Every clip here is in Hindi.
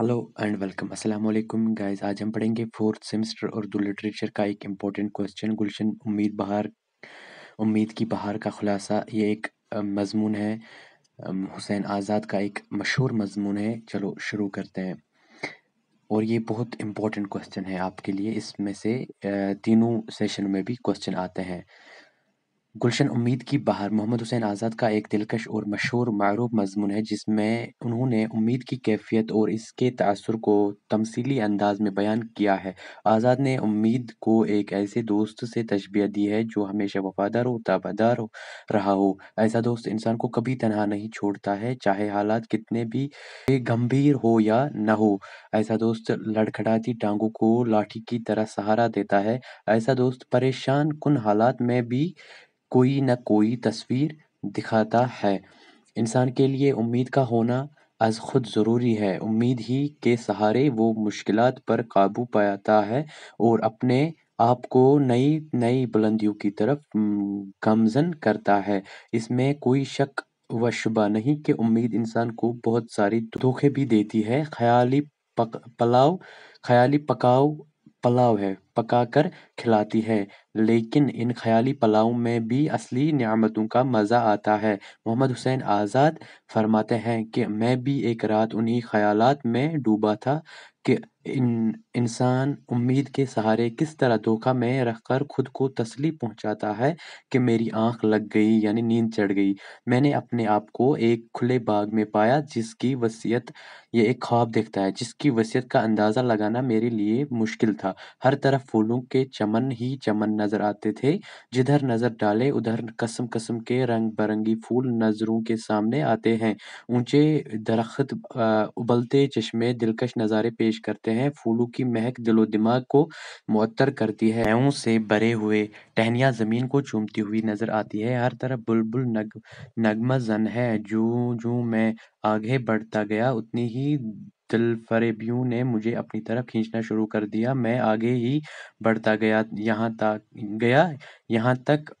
हेलो एंड वेलकम अस्सलाम वालेकुम गाइस आज हम पढ़ेंगे फोर्थ सेमेस्टर उर्दू लिटरेचर का एक इम्पोर्टेंट क्वेश्चन गुलशन उम्मीद बहार उम्मीद की बहार का खुलासा ये एक मजमून है हुसैन आज़ाद का एक मशहूर मजमून है चलो शुरू करते हैं और ये बहुत इम्पोर्टेंट क्वेश्चन है आपके लिए इसमें से तीनों सेशन में भी क्वेश्चन आते हैं गुलशन उम्मीद की बहार मोहम्मद हुसैन आज़ाद का एक दिलकश और मशहूर मरूफ मजमून है जिसमें उन्होंने उम्मीद की कैफियत और इसके तसर को तमसीली अंदाज में बयान किया है आज़ाद ने उम्मीद को एक ऐसे दोस्त से तशबी दी है जो हमेशा वफादार हो ताबादार हो रहा हो ऐसा दोस्त इंसान को कभी तनहा नहीं छोड़ता है चाहे हालात कितने भी गंभीर हो या न हो ऐसा दोस्त लड़खड़ाती टांगों को लाठी की तरह सहारा देता है ऐसा दोस्त परेशान कन हालात में भी कोई ना कोई तस्वीर दिखाता है इंसान के लिए उम्मीद का होना आज ख़ुद ज़रूरी है उम्मीद ही के सहारे वो मुश्किल पर काबू पाता है और अपने आप को नई नई बुलंदियों की तरफ गमजन करता है इसमें कोई शक व शुबा नहीं कि उम्मीद इंसान को बहुत सारी धोखे भी देती है ख्याली पक पलाव ख्याली पकाओ पलाव है पकाकर खिलाती है लेकिन इन ख्याली पलाव में भी असली नियामतों का मज़ा आता है मोहम्मद हुसैन आज़ाद फरमाते हैं कि मैं भी एक रात उन्हीं ख़यालात में डूबा था कि इंसान उम्मीद के सहारे किस तरह धोखा में कर खुद को तसली पहुंचाता है कि मेरी आंख लग गई यानी नींद चढ़ गई मैंने अपने आप को एक खुले बाग में पाया जिसकी वसीयत ये एक ख्वाब देखता है जिसकी वसीयत का अंदाज़ा लगाना मेरे लिए मुश्किल था हर तरफ फूलों के चमन ही चमन नज़र आते थे जिधर नज़र डाले उधर कसम कसम के रंग बिरंगी फूल नज़रों के सामने आते हैं ऊंचे दरख्त उबलते चश्मे दिलकश नज़ारे पेश करते हैं हैं फूलों की महक दिलो-दिमाग को मुअत्तर करती है। छाओं से भरे हुए टहनियाँ जमीन को चूमती हुई नजर आती है। हर तरफ बुलबुल नग नगमा जन है जो जो मैं आगे बढ़ता गया उतनी ही दिल फरेबियों ने मुझे अपनी तरफ खींचना शुरू कर दिया। मैं आगे ही बढ़ता गया यहाँ तक गया यहाँ तक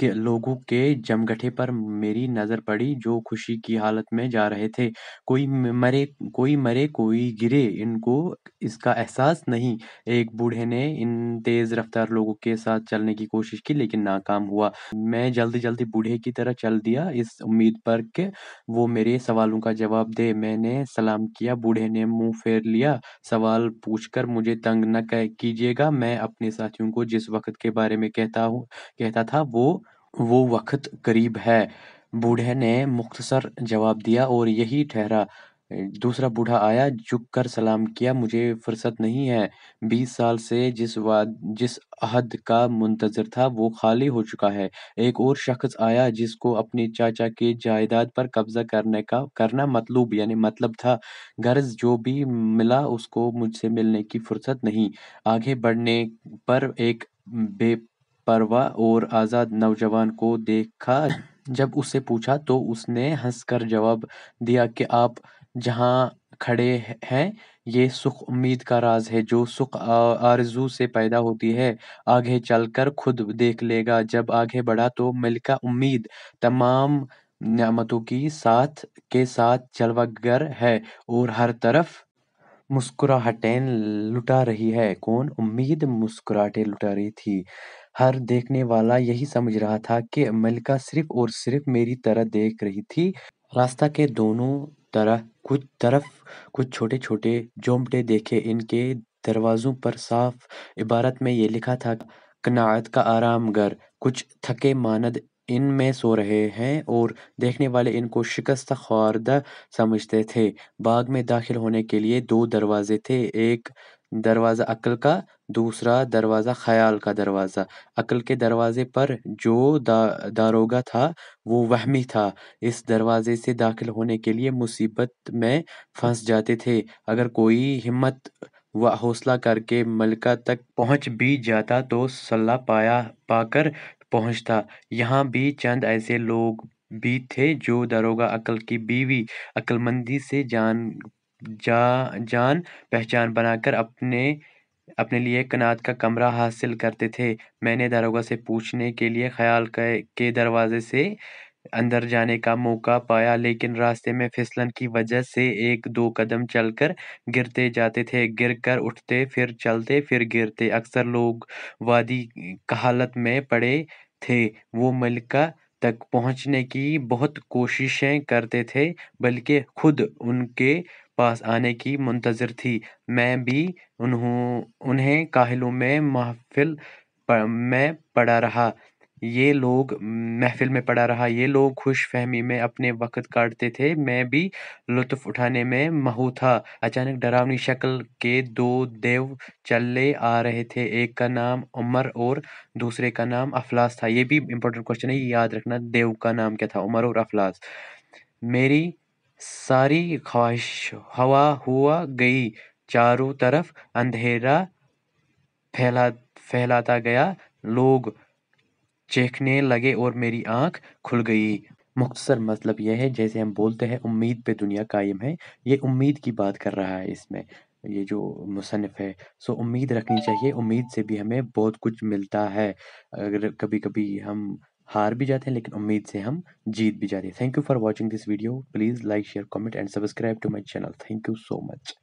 के लोगों के जमघटे पर मेरी नज़र पड़ी जो खुशी की हालत में जा रहे थे कोई मरे कोई मरे कोई गिरे इनको इसका एहसास नहीं एक बूढ़े ने इन तेज़ रफ्तार लोगों के साथ चलने की कोशिश की लेकिन नाकाम हुआ मैं जल्दी जल्दी बूढ़े की तरह चल दिया इस उम्मीद पर कि वो मेरे सवालों का जवाब दे मैंने सलाम किया बूढ़े ने मुंह फेर लिया सवाल पूछकर मुझे तंग न कीजिएगा मैं अपने साथियों को जिस वक्त के बारे में कहता हूँ कहता था वो वो वक्त करीब है बूढ़े ने मुख्तसर जवाब दिया और यही ठहरा दूसरा बूढ़ा आया झुक कर सलाम किया मुझे फुर्सत नहीं है बीस साल से जिस वाद जिस अहद का मुंतजर था वो खाली हो चुका है एक और शख्स आया जिसको अपने चाचा के जायदाद पर कब्जा करने का करना मतलूब यानी मतलब था गर्ज जो भी मिला उसको मुझसे मिलने की फुर्सत नहीं आगे बढ़ने पर एक बे परवा और आज़ाद नौजवान को देखा जब उससे पूछा तो उसने हंसकर जवाब दिया कि आप जहाँ खड़े हैं ये सुख उम्मीद का राज है जो सुख आरजू से पैदा होती है आगे चलकर खुद देख लेगा जब आगे बढ़ा तो मिलका उम्मीद तमाम नियामतों की साथ के साथ चलवागर है और हर तरफ मुस्कुराहटें लुटा रही है कौन उम्मीद मुस्कुराहटें लुटा रही थी हर देखने वाला यही समझ रहा था कि मलिका सिर्फ और सिर्फ मेरी तरह देख रही थी रास्ता के दोनों तरह कुछ तरफ कुछ छोटे छोटे जोमटे देखे इनके दरवाजों पर साफ इबारत में ये लिखा था कनात का आराम घर कुछ थके मानद इन में सो रहे हैं और देखने वाले इनको शिकस्त खारदा समझते थे बाग में दाखिल होने के लिए दो दरवाजे थे एक दरवाज़ा अक्ल का दूसरा दरवाज़ा ख्याल का दरवाज़ा अक्ल के दरवाज़े पर जो दा दारोगा था वो वहमी था इस दरवाज़े से दाखिल होने के लिए मुसीबत में फंस जाते थे अगर कोई हिम्मत व हौसला करके मलका तक पहुंच भी जाता तो सलाह पाया पाकर पहुंचता यहाँ भी चंद ऐसे लोग भी थे जो दरोगा अकल की बीवी अक्लमंदी से जान जा जान पहचान बनाकर अपने अपने लिए कनात का कमरा हासिल करते थे मैंने दारोगा से पूछने के लिए ख्याल के दरवाज़े से अंदर जाने का मौका पाया लेकिन रास्ते में फिसलन की वजह से एक दो कदम चलकर गिरते जाते थे गिर कर उठते फिर चलते फिर गिरते अक्सर लोग वादी कहालत में पड़े थे वो मलिका तक पहुंचने की बहुत कोशिशें करते थे बल्कि खुद उनके पास आने की मंतज़र थी मैं भी उन्हें काहिलों में महफ़िल में पड़ा रहा ये लोग महफ़िल में पड़ा रहा ये लोग खुश फहमी में अपने वक्त काटते थे मैं भी लुत्फ़ उठाने में महू था अचानक डरावनी शक्ल के दो देव चले आ रहे थे एक का नाम उमर और दूसरे का नाम अफलास था ये भी इम्पोर्टेंट क्वेश्चन है याद रखना देव का नाम क्या था उमर और अफलास मेरी सारी ख्वाहिश हवा हुआ गई चारों तरफ अंधेरा फैला फैलाता गया लोग चेखने लगे और मेरी आंख खुल गई मुख्तसर मतलब यह है जैसे हम बोलते हैं उम्मीद पे दुनिया कायम है ये उम्मीद की बात कर रहा है इसमें ये जो मुसनफ़ है सो उम्मीद रखनी चाहिए उम्मीद से भी हमें बहुत कुछ मिलता है अगर कभी कभी हम हार भी जाते हैं लेकिन उम्मीद से हम जीत भी जाते हैं thank you for watching this video please like share comment and subscribe to my channel thank you so much